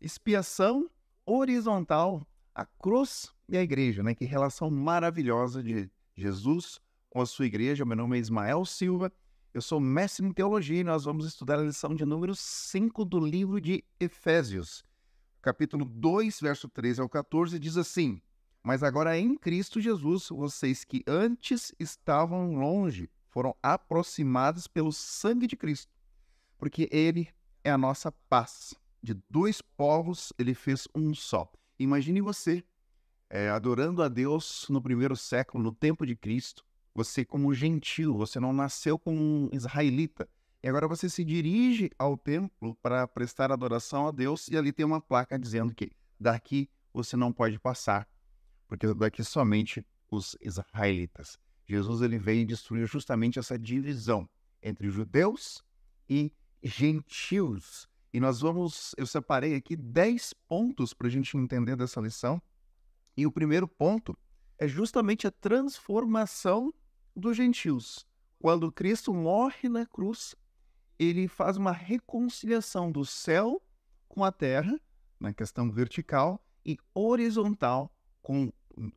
expiação horizontal, a cruz e a igreja, né? Que relação maravilhosa de Jesus com a sua igreja. Meu nome é Ismael Silva, eu sou mestre em teologia e nós vamos estudar a lição de número 5 do livro de Efésios. Capítulo 2, verso 13 ao 14 diz assim: Mas agora em Cristo Jesus, vocês que antes estavam longe, foram aproximados pelo sangue de Cristo, porque ele é a nossa paz de dois povos, ele fez um só. Imagine você é, adorando a Deus no primeiro século, no tempo de Cristo, você como gentil, você não nasceu como um israelita. E agora você se dirige ao templo para prestar adoração a Deus e ali tem uma placa dizendo que daqui você não pode passar, porque daqui somente os israelitas. Jesus ele veio destruir justamente essa divisão entre judeus e gentios. E nós vamos, eu separei aqui 10 pontos para a gente entender dessa lição. E o primeiro ponto é justamente a transformação dos gentios. Quando Cristo morre na cruz, ele faz uma reconciliação do céu com a terra, na questão vertical, e horizontal com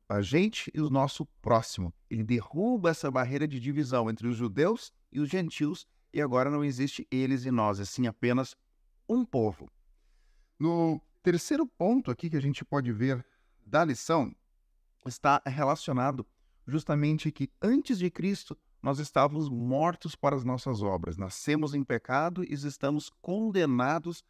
a gente e o nosso próximo. Ele derruba essa barreira de divisão entre os judeus e os gentios, e agora não existe eles e nós, assim apenas um povo. No terceiro ponto aqui que a gente pode ver da lição está relacionado justamente que antes de Cristo nós estávamos mortos para as nossas obras, nascemos em pecado e estamos condenados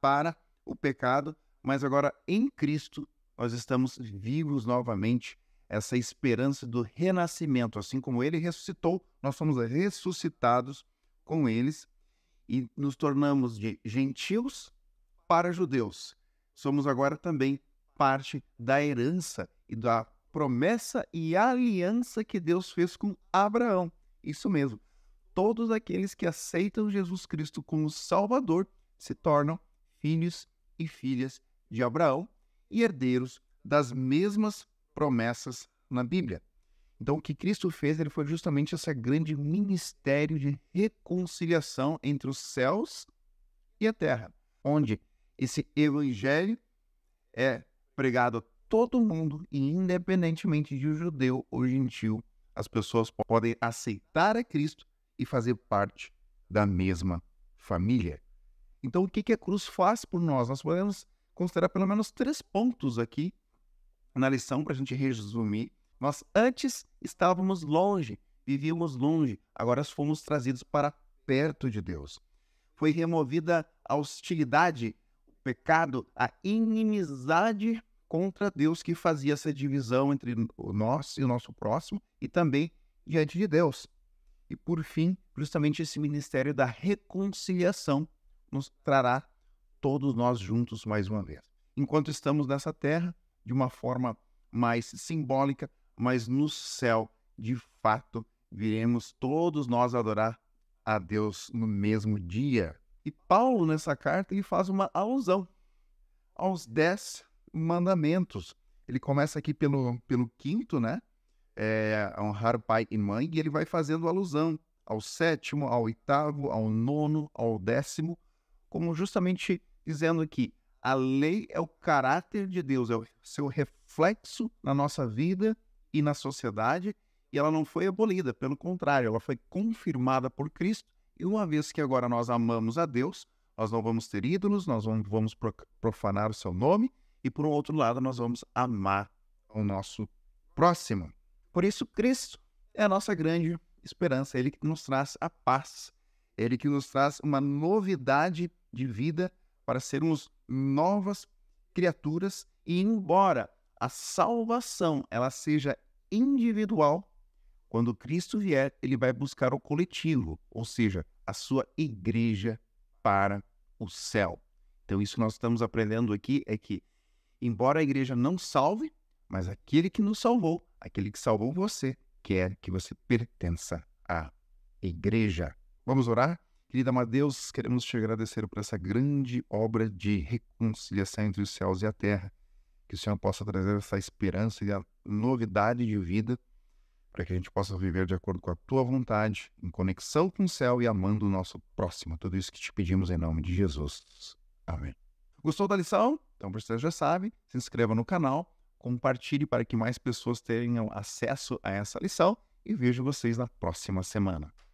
para o pecado, mas agora em Cristo nós estamos vivos novamente, essa esperança do renascimento, assim como ele ressuscitou, nós somos ressuscitados com eles e nos tornamos de gentios para judeus. Somos agora também parte da herança e da promessa e aliança que Deus fez com Abraão. Isso mesmo. Todos aqueles que aceitam Jesus Cristo como Salvador se tornam filhos e filhas de Abraão e herdeiros das mesmas promessas na Bíblia. Então, o que Cristo fez ele foi justamente esse grande ministério de reconciliação entre os céus e a terra, onde esse evangelho é pregado a todo mundo e, independentemente de judeu ou gentil, as pessoas podem aceitar a Cristo e fazer parte da mesma família. Então, o que a cruz faz por nós? Nós podemos considerar pelo menos três pontos aqui na lição para a gente resumir nós antes estávamos longe, vivíamos longe, agora fomos trazidos para perto de Deus. Foi removida a hostilidade, o pecado, a inimizade contra Deus que fazia essa divisão entre nós e o nosso próximo e também diante de Deus. E por fim, justamente esse ministério da reconciliação nos trará todos nós juntos mais uma vez. Enquanto estamos nessa terra, de uma forma mais simbólica, mas no céu, de fato, viremos todos nós adorar a Deus no mesmo dia. E Paulo, nessa carta, ele faz uma alusão aos dez mandamentos. Ele começa aqui pelo, pelo quinto, né? É, honrar pai e mãe, e ele vai fazendo alusão ao sétimo, ao oitavo, ao nono, ao décimo, como justamente dizendo aqui, a lei é o caráter de Deus, é o seu reflexo na nossa vida e na sociedade, e ela não foi abolida, pelo contrário, ela foi confirmada por Cristo. E uma vez que agora nós amamos a Deus, nós não vamos ter ídolos, nós não vamos profanar o seu nome, e por um outro lado, nós vamos amar o nosso próximo. Por isso, Cristo é a nossa grande esperança, ele que nos traz a paz, ele que nos traz uma novidade de vida para sermos novas criaturas. E embora a salvação ela seja individual, quando Cristo vier, ele vai buscar o coletivo, ou seja, a sua igreja para o céu. Então, isso nós estamos aprendendo aqui é que, embora a igreja não salve, mas aquele que nos salvou, aquele que salvou você, quer é que você pertença à igreja. Vamos orar? Querida amada Deus, queremos te agradecer por essa grande obra de reconciliação entre os céus e a terra que o Senhor possa trazer essa esperança e a novidade de vida para que a gente possa viver de acordo com a tua vontade, em conexão com o céu e amando o nosso próximo. Tudo isso que te pedimos em nome de Jesus. Amém. Gostou da lição? Então você já sabe, se inscreva no canal, compartilhe para que mais pessoas tenham acesso a essa lição e vejo vocês na próxima semana.